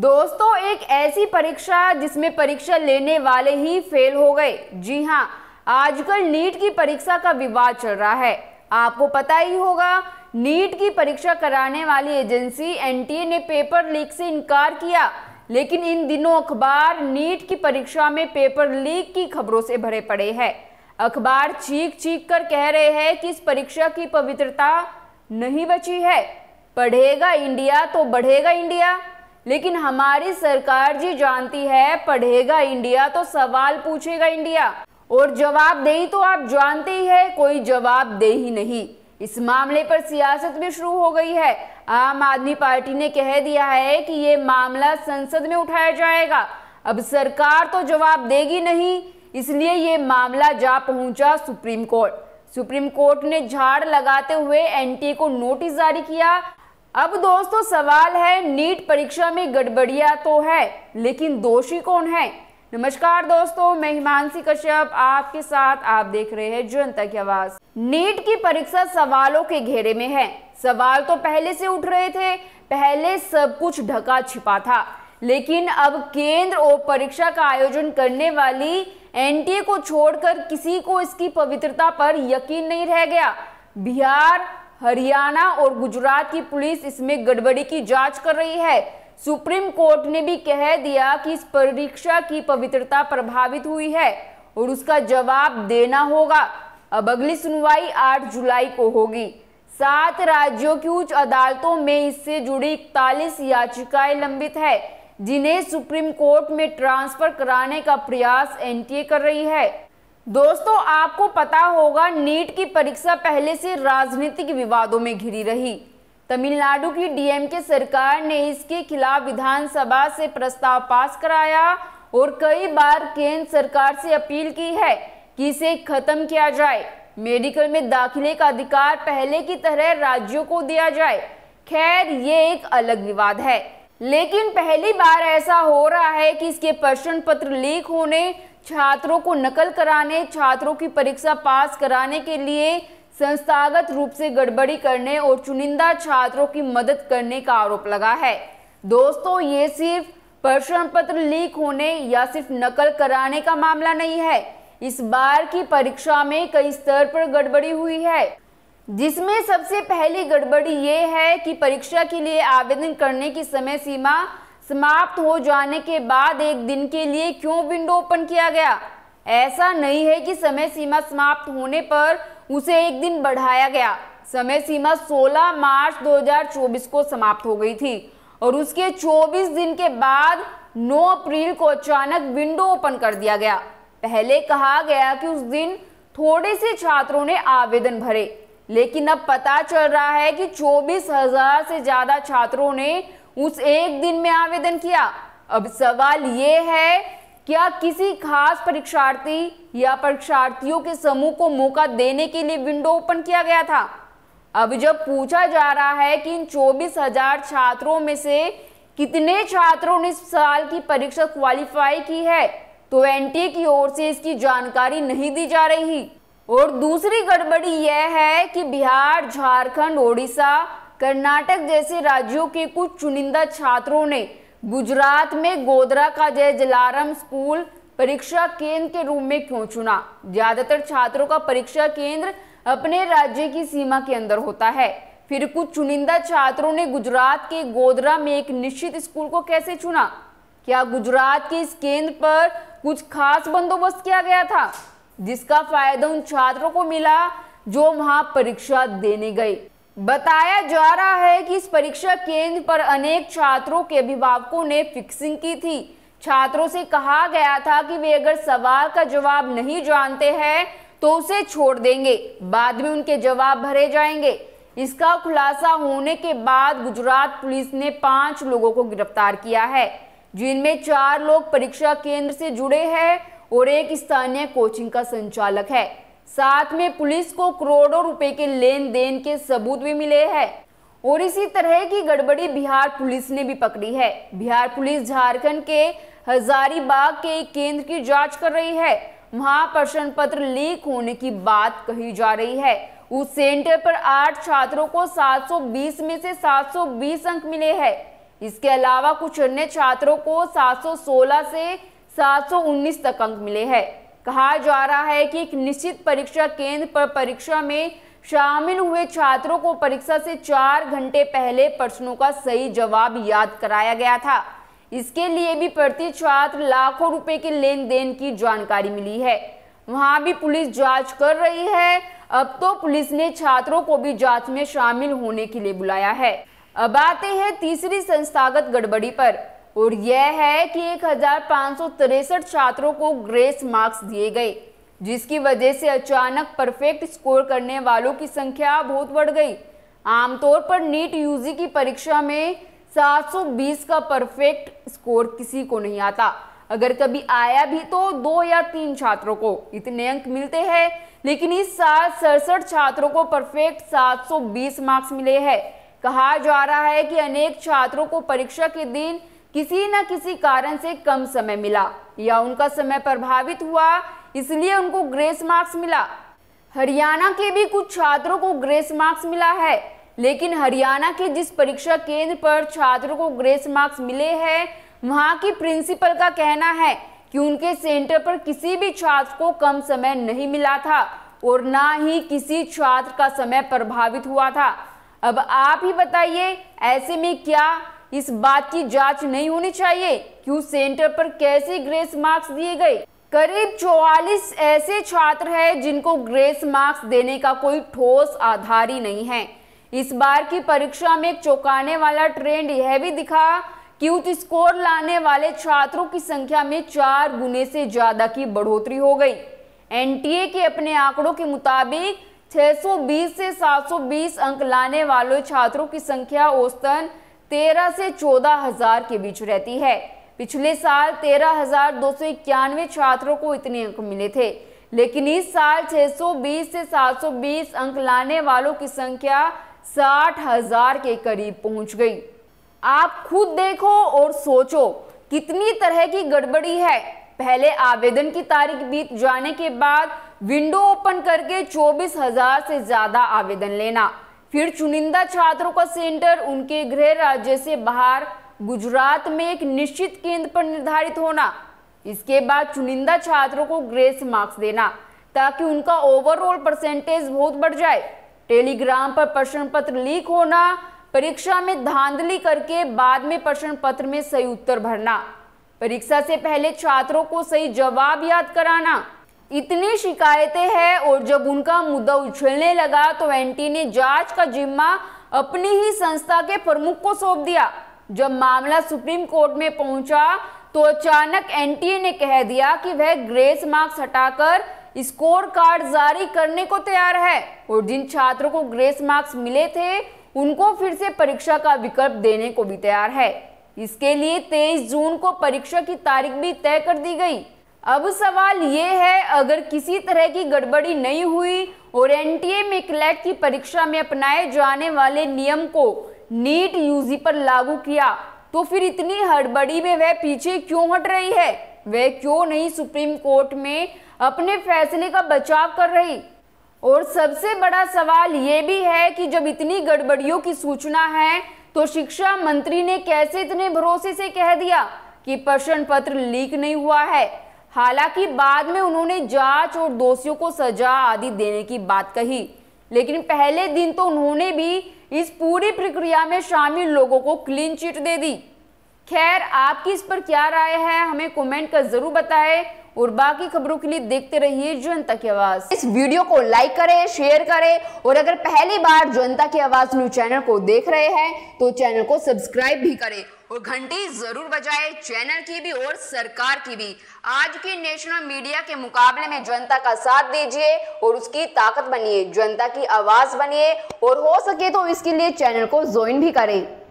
दोस्तों एक ऐसी परीक्षा जिसमें परीक्षा लेने वाले ही फेल हो गए जी हाँ आजकल नीट की परीक्षा का विवाद चल रहा है आपको पता ही होगा नीट की परीक्षा कराने वाली एजेंसी एनटीए ने पेपर लीक से इनकार किया लेकिन इन दिनों अखबार नीट की परीक्षा में पेपर लीक की खबरों से भरे पड़े हैं अखबार चीख चीख कर कह रहे हैं कि इस परीक्षा की पवित्रता नहीं बची है पढ़ेगा इंडिया तो बढ़ेगा इंडिया लेकिन हमारी सरकार जी जानती है पढ़ेगा इंडिया तो सवाल पूछेगा इंडिया और जवाब दे तो आप जानते ही है कोई जवाब दे ही नहीं इस मामले पर सियासत भी शुरू हो गई है आम आदमी पार्टी ने कह दिया है कि ये मामला संसद में उठाया जाएगा अब सरकार तो जवाब देगी नहीं इसलिए ये मामला जा पहुंचा सुप्रीम कोर्ट सुप्रीम कोर्ट ने झाड़ लगाते हुए एनटीए को नोटिस जारी किया अब दोस्तों सवाल है नीट परीक्षा में गड़बड़िया तो है लेकिन दोषी कौन है नमस्कार दोस्तों मैं हिमांशी कश्यप आपके साथ आप देख रहे हैं जनता की आवाज नीट की परीक्षा सवालों के घेरे में है सवाल तो पहले से उठ रहे थे पहले सब कुछ ढका छिपा था लेकिन अब केंद्र और परीक्षा का आयोजन करने वाली एनटीए को छोड़कर किसी को इसकी पवित्रता पर यकीन नहीं रह गया बिहार हरियाणा और गुजरात की पुलिस इसमें गड़बड़ी की जांच कर रही है सुप्रीम कोर्ट ने भी कह दिया कि इस परीक्षा की पवित्रता प्रभावित हुई है और उसका जवाब देना होगा अब अगली सुनवाई 8 जुलाई को होगी सात राज्यों की उच्च अदालतों में इससे जुड़ी इकतालीस याचिकाएं लंबित है जिन्हें सुप्रीम कोर्ट में ट्रांसफर कराने का प्रयास एनटीए कर रही है दोस्तों आपको पता होगा नीट की परीक्षा पहले से राजनीतिक विवादों में घिरी रही तमिलनाडु की डीएमके सरकार ने इसके खिलाफ विधानसभा से प्रस्ताव पास कराया और कई बार केंद्र सरकार से अपील की है कि इसे खत्म किया जाए मेडिकल में दाखिले का अधिकार पहले की तरह राज्यों को दिया जाए खैर ये एक अलग विवाद है लेकिन पहली बार ऐसा हो रहा है कि इसके प्रश्न पत्र लीक होने छात्रों को नकल कराने छात्रों की परीक्षा पास कराने के लिए संस्थागत रूप से गड़बड़ी करने और चुनिंदा छात्रों की मदद करने का आरोप लगा है दोस्तों ये सिर्फ प्रश्न पत्र लीक होने या सिर्फ नकल कराने का मामला नहीं है इस बार की परीक्षा में कई स्तर पर गड़बड़ी हुई है जिसमें सबसे पहली गड़बड़ी ये है कि परीक्षा के लिए आवेदन करने की समय सीमा समाप्त हो जाने के बाद एक दिन के लिए क्यों विंडो ओपन किया गया ऐसा नहीं है कि समय सीमा समाप्त होने पर उसे एक दिन बढ़ाया गया समय सीमा 16 मार्च 2024 को समाप्त हो गई थी और उसके 24 दिन के बाद 9 अप्रैल को अचानक विंडो ओपन कर दिया गया पहले कहा गया कि उस दिन थोड़े से छात्रों ने आवेदन भरे लेकिन अब पता चल रहा है कि चौबीस हजार से ज्यादा छात्रों ने उस एक दिन में आवेदन किया अब सवाल ये है क्या किसी खास परीक्षार्थी या परीक्षार्थियों के समूह को मौका देने के लिए विंडो ओपन किया गया था अब जब पूछा जा रहा है कि इन चौबीस हजार छात्रों में से कितने छात्रों ने इस साल की परीक्षा क्वालिफाई की है तो एनटीए की ओर से इसकी जानकारी नहीं दी जा रही और दूसरी गड़बड़ी यह है कि बिहार झारखंड ओडिशा कर्नाटक जैसे राज्यों के कुछ चुनिंदा छात्रों ने गुजरात में गोदरा का जय जलाराम स्कूल परीक्षा केंद्र के रूप में क्यों चुना ज्यादातर छात्रों का परीक्षा केंद्र अपने राज्य की सीमा के अंदर होता है फिर कुछ चुनिंदा छात्रों ने गुजरात के गोदरा में एक निश्चित स्कूल को कैसे चुना क्या गुजरात के इस केंद्र पर कुछ खास बंदोबस्त किया गया था जिसका फायदा उन छात्रों को मिला जो वहां परीक्षा देने गए बताया जा रहा है कि इस परीक्षा केंद्र पर अनेक छात्रों के अभिभावकों ने फिक्सिंग की थी छात्रों से कहा गया था कि वे अगर सवाल का जवाब नहीं जानते हैं तो उसे छोड़ देंगे बाद में उनके जवाब भरे जाएंगे इसका खुलासा होने के बाद गुजरात पुलिस ने पांच लोगों को गिरफ्तार किया है जिनमें चार लोग परीक्षा केंद्र से जुड़े हैं और एक स्थानीय कोचिंग का संचालक है साथ में पुलिस को करोड़ों रुपए के लेन देन के सबूत भी मिले हैं और इसी तरह की गड़बड़ी बिहार पुलिस ने भी पकड़ी है बिहार पुलिस झारखंड के हजारीबाग के एक केंद्र की जांच कर रही है वहां प्रश्न पत्र लीक होने की बात कही जा रही है उस सेंटर पर आठ छात्रों को 720 में से 720 अंक मिले हैं इसके अलावा कुछ अन्य छात्रों को 716 से 719 तक अंक मिले हैं कहा जा रहा है कि एक निश्चित परीक्षा केंद्र पर परीक्षा में शामिल हुए छात्रों को परीक्षा से चार घंटे पहले प्रश्नों का सही जवाब याद कराया गया था इसके लिए भी प्रति छात्र लाखों रुपए के लेन देन की जानकारी मिली है वहां भी पुलिस जांच कर रही है अब तो पुलिस ने छात्रों को भी जांच में शामिल होने के लिए बुलाया है अब आते हैं तीसरी संस्थागत गड़बड़ी पर और यह है कि एक छात्रों को ग्रेस मार्क्स दिए गए जिसकी वजह से अचानक परफेक्ट स्कोर करने वालों की संख्या बहुत बढ़ गई आमतौर पर नीट यूजी की परीक्षा में 720 का परफेक्ट स्कोर किसी को नहीं आता अगर कभी आया भी तो दो या तीन छात्रों को इतने अंक मिलते हैं लेकिन इस साल सड़सठ छात्रों को परफेक्ट 720 मार्क्स मिले हैं कहा जा रहा है कि अनेक छात्रों को परीक्षा के दिन किसी न किसी कारण से कम समय मिला या उनका समय प्रभावित हुआ इसलिए उनको ग्रेस मार्क्स मिला हरियाणा के भी कुछ छात्रों को ग्रेस मार्क्स मिला है लेकिन हरियाणा के जिस परीक्षा केंद्र पर छात्रों को ग्रेस मार्क्स मिले हैं वहां की प्रिंसिपल का कहना है कि उनके सेंटर पर किसी भी छात्र को कम समय नहीं मिला था और ना ही किसी छात्र का समय प्रभावित हुआ था अब आप ही बताइए ऐसे में क्या इस बात की जांच नहीं होनी चाहिए कि उस सेंटर पर कैसे ग्रेस मार्क्स दिए गए करीब 44 ऐसे छात्र हैं जिनको ग्रेस मार्क्स देने का कोई ठोस आधार ही नहीं है इस बार की परीक्षा में एक चौंकाने वाला ट्रेंड यह भी दिखा कि उच्च स्कोर लाने वाले छात्रों की संख्या में चार गुने से ज़्यादा की बढ़ोतरी हो गई एनटीए के अपने आंकड़ों के मुताबिक 620 से 720 अंक लाने वाले छात्रों की संख्या औसतन तेरह से चौदह हजार के बीच रहती है पिछले साल तेरह हजार दो सौ इक्यानवे छात्रों को इतने अंक मिले थे लेकिन इस साल 620 से 720 अंक लाने वालों की संख्या साठ हजार के करीब पहुंच गई आप खुद देखो और सोचो कितनी तरह की गड़बड़ी है पहले आवेदन की तारीख बीत जाने के बाद विंडो ओपन करके चौबीस हजार से ज्यादा आवेदन लेना फिर चुनिंदा छात्रों का सेंटर उनके गृह राज्य से बाहर गुजरात में एक निश्चित केंद्र पर निर्धारित होना इसके बाद चुनिंदा छात्रों को ग्रेस मार्क्स देना ताकि उनका ओवरऑल परसेंटेज बहुत बढ़ जाए टेलीग्राम पर प्रश्न पत्र लीक होना परीक्षा में धांधली करके बाद में प्रश्न पत्र में सही उत्तर भरना परीक्षा से पहले छात्रों को सही जवाब याद कराना इतनी शिकायतें हैं और जब उनका मुद्दा उछलने लगा तो एंटी ने जांच का जिम्मा अपनी ही संस्था के प्रमुख को सौंप दिया जब मामला सुप्रीम कोर्ट में पहुंचा तो अचानक एनटीए ने कह दिया कि वह ग्रेस मार्क्स हटाकर स्कोर कार्ड जारी करने को तैयार है और जिन छात्रों को ग्रेस मार्क्स मिले थे उनको फिर से परीक्षा का विकल्प देने को भी तैयार है इसके लिए 23 जून को परीक्षा की तारीख भी तय कर दी गई अब सवाल ये है अगर किसी तरह की गड़बड़ी नहीं हुई और एनटीए में क्लैट की परीक्षा में अपनाए जाने वाले नियम को नीट यूजी पर लागू किया तो फिर इतनी हड़बड़ी में वह पीछे क्यों हट रही है वह क्यों नहीं सुप्रीम कोर्ट में अपने फैसले का बचाव कर रही और सबसे बड़ा सवाल ये भी है कि जब इतनी गड़बड़ियों की सूचना है तो शिक्षा मंत्री ने कैसे इतने भरोसे से कह दिया कि प्रश्न पत्र लीक नहीं हुआ है हालांकि बाद में उन्होंने जांच और दोषियों को सजा आदि देने की बात कही लेकिन पहले दिन तो उन्होंने भी इस पूरी प्रक्रिया में शामिल लोगों को क्लीन चिट दे दी खैर आपकी इस पर क्या राय है हमें कमेंट कर जरूर बताएं और बाकी खबरों के लिए देखते रहिए जनता की आवाज इस वीडियो को लाइक करें शेयर करें और अगर पहली बार जनता की आवाज न्यूज चैनल को देख रहे हैं तो चैनल को सब्सक्राइब भी करें और घंटी जरूर बजाए चैनल की भी और सरकार की भी आज की नेशनल मीडिया के मुकाबले में जनता का साथ दीजिए और उसकी ताकत बनिए जनता की आवाज बनिए और हो सके तो इसके लिए चैनल को ज्वाइन भी करें